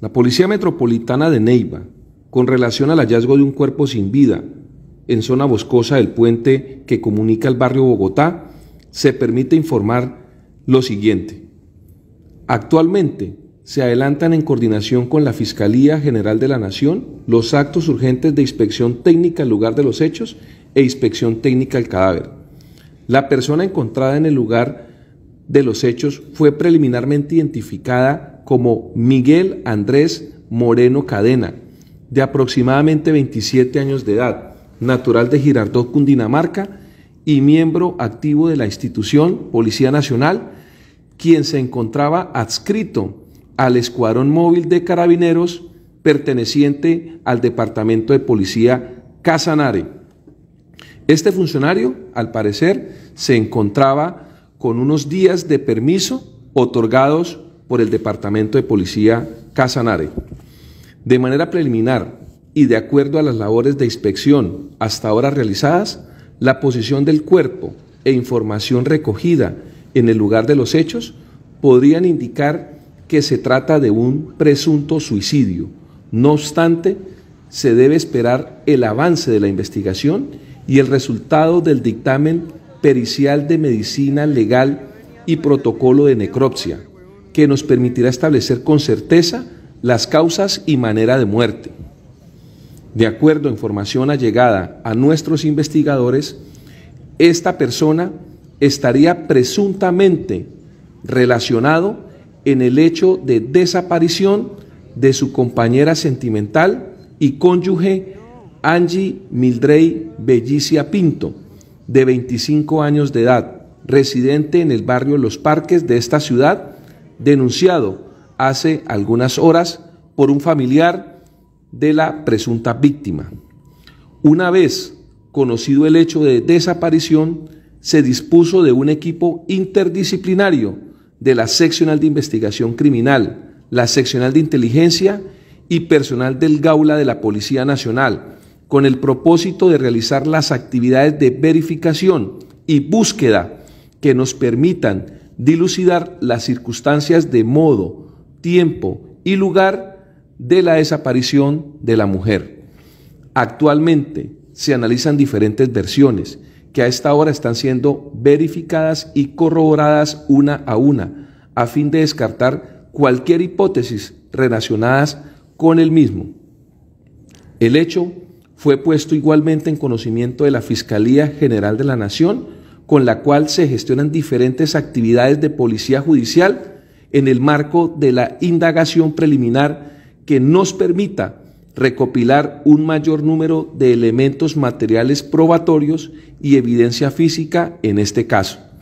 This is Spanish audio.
La Policía Metropolitana de Neiva, con relación al hallazgo de un cuerpo sin vida en zona boscosa del puente que comunica el barrio Bogotá, se permite informar lo siguiente. Actualmente se adelantan en coordinación con la Fiscalía General de la Nación los actos urgentes de inspección técnica al lugar de los hechos e inspección técnica al cadáver. La persona encontrada en el lugar de los hechos fue preliminarmente identificada como Miguel Andrés Moreno Cadena, de aproximadamente 27 años de edad, natural de Girardot, Cundinamarca, y miembro activo de la institución Policía Nacional, quien se encontraba adscrito al Escuadrón Móvil de Carabineros perteneciente al Departamento de Policía Casanare. Este funcionario, al parecer, se encontraba con unos días de permiso otorgados por el Departamento de Policía Casanare. De manera preliminar y de acuerdo a las labores de inspección hasta ahora realizadas, la posición del cuerpo e información recogida en el lugar de los hechos podrían indicar que se trata de un presunto suicidio. No obstante, se debe esperar el avance de la investigación y el resultado del dictamen pericial de medicina legal y protocolo de necropsia, que nos permitirá establecer con certeza las causas y manera de muerte. De acuerdo a información allegada a nuestros investigadores, esta persona estaría presuntamente relacionado en el hecho de desaparición de su compañera sentimental y cónyuge Angie Mildrey Bellicia Pinto, de 25 años de edad, residente en el barrio Los Parques de esta ciudad, denunciado hace algunas horas por un familiar de la presunta víctima. Una vez conocido el hecho de desaparición, se dispuso de un equipo interdisciplinario de la seccional de investigación criminal, la seccional de inteligencia y personal del Gaula de la Policía Nacional, con el propósito de realizar las actividades de verificación y búsqueda que nos permitan dilucidar las circunstancias de modo, tiempo y lugar de la desaparición de la mujer. Actualmente se analizan diferentes versiones que a esta hora están siendo verificadas y corroboradas una a una a fin de descartar cualquier hipótesis relacionadas con el mismo. El hecho fue puesto igualmente en conocimiento de la Fiscalía General de la Nación, con la cual se gestionan diferentes actividades de policía judicial en el marco de la indagación preliminar que nos permita recopilar un mayor número de elementos materiales probatorios y evidencia física en este caso.